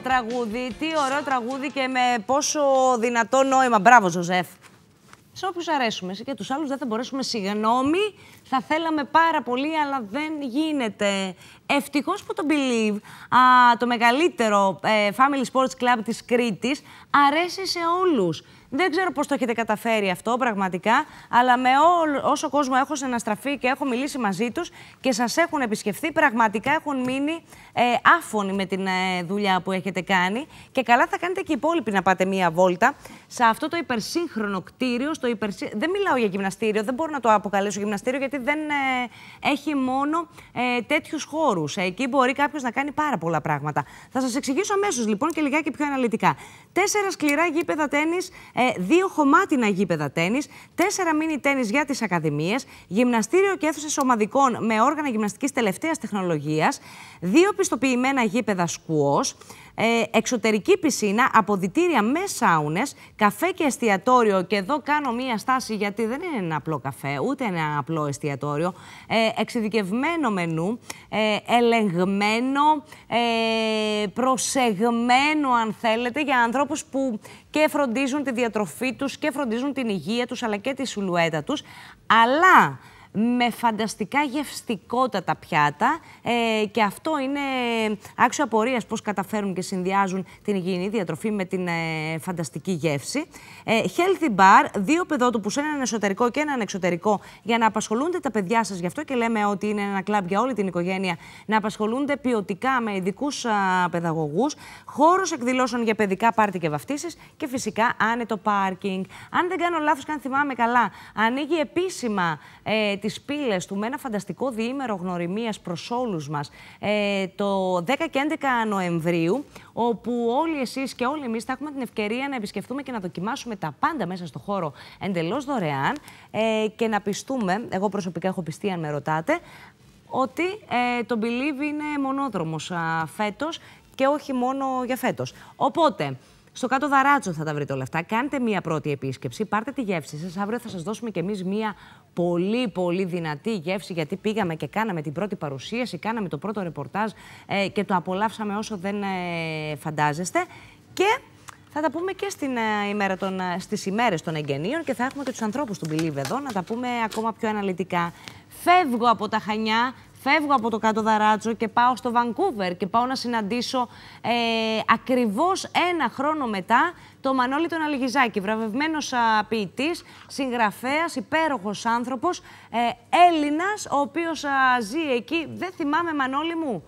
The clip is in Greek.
τραγούδι, τι ωραίο τραγούδι και με πόσο δυνατό νόημα. Μπράβο, Ζωζεφ. Σε όποιους αρέσουμε, σε και τους άλλους δεν θα μπορέσουμε, συγγνώμη, θα θέλαμε πάρα πολύ, αλλά δεν γίνεται. Ευτυχώς που το Believe, α, το μεγαλύτερο ε, Family Sports Club της Κρήτης, αρέσει σε όλους. Δεν ξέρω πώς το έχετε καταφέρει αυτό πραγματικά, αλλά με ό, όσο κόσμο έχω συναστραφεί και έχω μιλήσει μαζί τους και σας έχουν επισκεφθεί, πραγματικά έχουν μείνει ε, άφωνοι με την ε, δουλειά που έχετε κάνει. Και καλά θα κάνετε και οι υπόλοιποι να πάτε μία βόλτα σε αυτό το υπερσύγχρονο κτίριο. Στο υπερσύ... Δεν μιλάω για γυμναστήριο, δεν μπορώ να το αποκαλέσω γυμναστήριο, γιατί δεν ε, έχει μόνο ε, τέτοιους χώρους. Εκεί μπορεί κάποιος να κάνει πάρα πολλά πράγματα. Θα σας εξηγήσω αμέσως λοιπόν και λιγάκι πιο αναλυτικά. Τέσσερα σκληρά γήπεδα τέννη, ε, δύο χωμάτινα γήπεδα τέννη, τέσσερα μίνι τέννη για τις ακαδημίες, γυμναστήριο και αίθουσες ομαδικών με όργανα γυμναστικής τελευταίας τεχνολογίας, δύο πιστοποιημένα γήπεδα σκουός, ε, εξωτερική πισίνα, αποδητήρια με σάουνες, καφέ και εστιατόριο. Και εδώ κάνω μία στάση γιατί δεν είναι ένα απλό καφέ, ούτε ένα απλό εστιατόριο. Ε, εξειδικευμένο μενού, ε, ελεγμένο, ε, προσεγμένο αν θέλετε για ανθρώπους που και φροντίζουν τη διατροφή τους και φροντίζουν την υγεία τους αλλά και τη σουλουέτα τους. Αλλά με φανταστικά γευστικότατα πιάτα ε, και αυτό είναι άξιο απορίας πώς καταφέρουν και συνδυάζουν την υγιεινή διατροφή με την ε, φανταστική γεύση. Ε, healthy Bar, δύο παιδότοπους, έναν εσωτερικό και έναν εξωτερικό για να απασχολούνται τα παιδιά σας. Γι' αυτό και λέμε ότι είναι ένα κλαμπ για όλη την οικογένεια να απασχολούνται ποιοτικά με ειδικούς παιδαγωγούς, χώρος εκδηλώσεων για παιδικά πάρτι και βαφτίσεις και φυσικά άνετο πάρκινγκ. Αν δεν κάνω λάθος, αν θυμάμαι καλά, ανοίγει επίσημα τις πύλες του με ένα φανταστικό διήμερο γνωριμίας προς όλους μας ε, το 10 και 11 Νοεμβρίου όπου όλοι εσείς και όλοι εμείς θα έχουμε την ευκαιρία να επισκεφτούμε και να δοκιμάσουμε τα πάντα μέσα στο χώρο εντελώς δωρεάν ε, και να πιστούμε, εγώ προσωπικά έχω πιστεί αν με ρωτάτε, ότι ε, το Believe είναι μονόδρομος φέτο φέτος και όχι μόνο για φέτος. Οπότε, στο κάτω δαράτσο θα τα βρείτε όλα αυτά. Κάντε μία πρώτη επίσκεψη, πάρτε τη γεύση σας. Αύριο θα σας δώσουμε κι εμείς μία πολύ πολύ δυνατή γεύση γιατί πήγαμε και κάναμε την πρώτη παρουσίαση, κάναμε το πρώτο ρεπορτάζ ε, και το απολαύσαμε όσο δεν ε, φαντάζεστε. Και θα τα πούμε και στην, ε, ημέρα των, ε, στις ημέρες των εγγενείων και θα έχουμε και τους ανθρώπους του Believe εδώ να τα πούμε ακόμα πιο αναλυτικά. Φεύγω από τα Χανιά, φεύγω από το κάτω δαράτσο και πάω στο Βανκούβερ και πάω να συναντήσω ε, ακριβώς ένα χρόνο μετά το Μανώλη τον Αλγιζάκη, βραβευμένος ποιητής, συγγραφέας, υπέροχος άνθρωπος, ε, Έλληνας, ο οποίος ζει εκεί, δεν θυμάμαι Μανώλη μου,